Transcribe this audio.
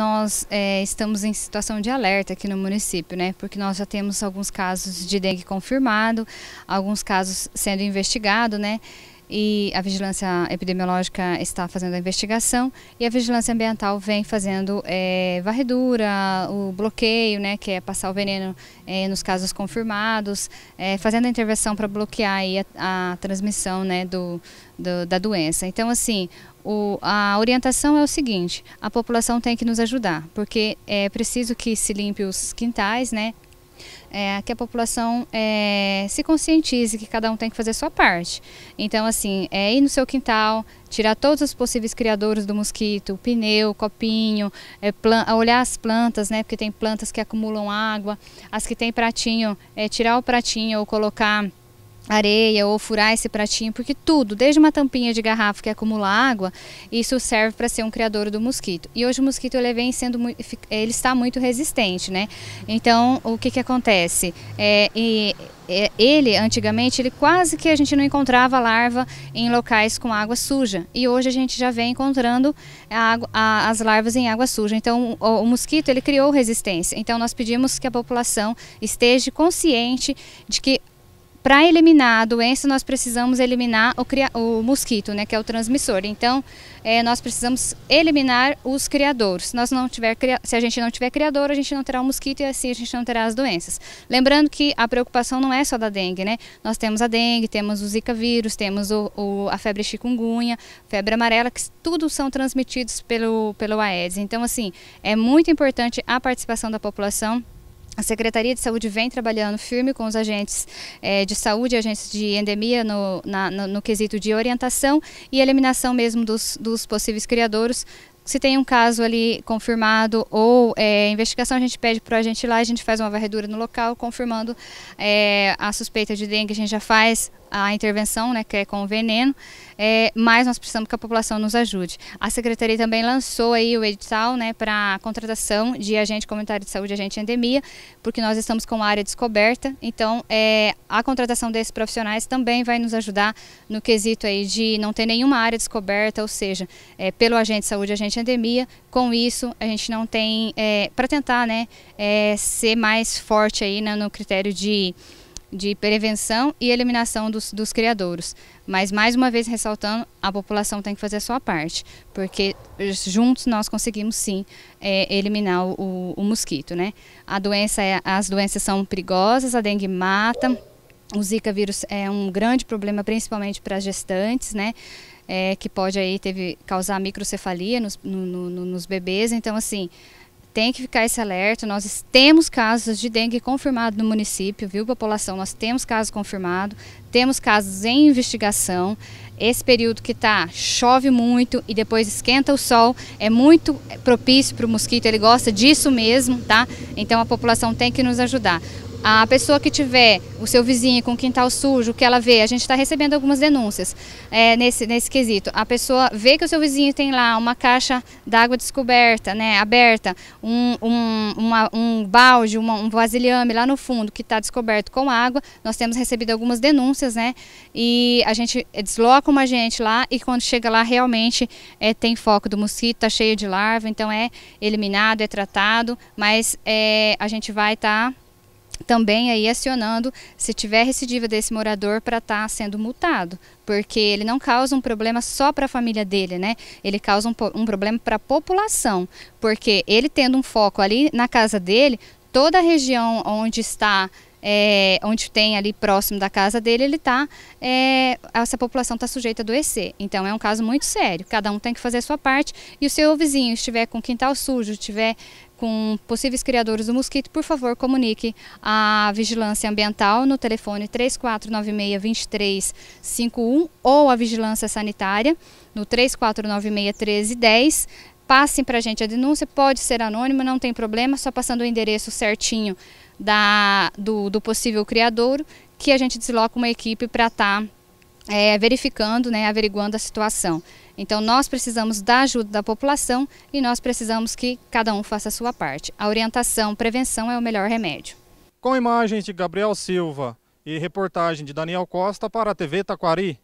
Nós é, estamos em situação de alerta aqui no município, né? Porque nós já temos alguns casos de dengue confirmado, alguns casos sendo investigado, né? e a vigilância epidemiológica está fazendo a investigação e a vigilância ambiental vem fazendo é, varredura, o bloqueio, né, que é passar o veneno é, nos casos confirmados, é, fazendo a intervenção para bloquear a, a, transmissão né, do, do, da doença. Então, assim, o, a orientação é o seguinte, a população tem que nos ajudar, porque é preciso que se limpe os quintais, né, é, que a população é, se conscientize que cada um tem que fazer a sua parte. Então, assim, é ir no seu quintal, tirar todos os possíveis criadores do mosquito, pneu, copinho, é, olhar as plantas, né? Porque tem plantas que acumulam água, as que tem pratinho, é, tirar o pratinho ou colocar areia ou furar esse pratinho, porque tudo, desde uma tampinha de garrafa que acumula água, isso serve para ser um criador do mosquito. E hoje o mosquito ele vem sendo ele está muito resistente, né? Então o que que acontece? É, e, é, ele antigamente ele quase que a gente não encontrava larva em locais com água suja e hoje a gente já vem encontrando a, a, as larvas em água suja então o, o, mosquito ele criou resistência então nós pedimos que a população esteja consciente de que para eliminar a doença, nós precisamos eliminar o, o mosquito, né, que é o transmissor. Então, é, nós precisamos eliminar os criadores. Se, nós não tiver, se a gente não tiver criador, a gente não terá o mosquito e assim a gente não terá as doenças. Lembrando que a preocupação não é só da dengue, né? Nós temos a dengue, temos o zika vírus, temos o, o, a febre chikungunya, febre amarela, que tudo são transmitidos pelo, pelo Aedes. Então, assim, é muito importante a participação da população a Secretaria de Saúde vem trabalhando firme com os agentes é, de saúde, agentes de endemia no, na, no, no, quesito de orientação e eliminação mesmo dos, dos possíveis criadouros, se tem um caso ali confirmado ou é, investigação, a gente pede para a gente ir lá, a gente faz uma varredura no local, confirmando é, a suspeita de dengue, a gente já faz a intervenção, né, que é com o veneno, é, mas nós precisamos que a população nos ajude. A Secretaria também lançou aí o edital né, para contratação de agente comunitário de saúde, agente endemia, porque nós estamos com a área descoberta, então é, a contratação desses profissionais também vai nos ajudar no quesito aí de não ter nenhuma área descoberta, ou seja, é, pelo agente de saúde, agente durante a pandemia. Com isso, a gente não tem, é, para tentar né, é, ser mais forte aí né, no critério de, de prevenção e eliminação dos, dos criadouros. Mas, mais uma vez, ressaltando, a população tem que fazer a sua parte, porque juntos nós conseguimos sim é, eliminar o, o, mosquito. Né? A doença é, as doenças são perigosas, a dengue mata o Zika vírus é um grande problema, principalmente para as gestantes, né? É, que pode aí teve, causar microcefalia nos, no, no, nos bebês. Então, assim, tem que ficar esse alerta. Nós temos casos de dengue confirmado no município, viu, população? Nós temos casos confirmados, temos casos em investigação. Esse período que tá chove muito e depois esquenta o sol é muito propício para o mosquito, ele gosta disso mesmo, tá? Então a população tem que nos ajudar. A pessoa que tiver o seu vizinho com quintal sujo, que ela vê, a gente está recebendo algumas denúncias é, nesse, nesse quesito. A pessoa vê que o seu vizinho tem lá uma caixa d'água descoberta, né, aberta, um, um, uma, um balde, uma, um vasilhame lá no fundo que está descoberto com água. Nós temos recebido algumas denúncias, né, e a gente desloca uma gente lá e quando chega lá realmente é, tem foco do mosquito, está cheio de larva, então é eliminado, é tratado, mas é, a gente vai estar... Tá também aí acionando se tiver recidiva desse morador para estar tá sendo multado, porque ele não causa um problema só para a família dele, né? Ele causa um, um problema para a população, porque ele tendo um foco ali na casa dele, toda a região onde está é, onde tem ali próximo da casa dele, ele está. é, essa população está sujeita a adoecer. Então é um caso muito sério, cada um tem que fazer a sua parte e o seu vizinho estiver com quintal sujo, estiver com possíveis criadores do mosquito, por favor, comunique a Vigilância Ambiental no telefone 3496-2351 ou a Vigilância Sanitária no 3496-1310, passem para a gente a denúncia, pode ser anônima, não tem problema, só passando o endereço certinho da, do, do possível criadouro, que a gente desloca uma equipe para estar tá, é, verificando, né, averiguando a situação. Então nós precisamos da ajuda da população e nós precisamos que cada um faça a sua parte. A orientação, prevenção é o melhor remédio. Com imagens de Gabriel Silva e reportagem de Daniel Costa para a TV Taquari.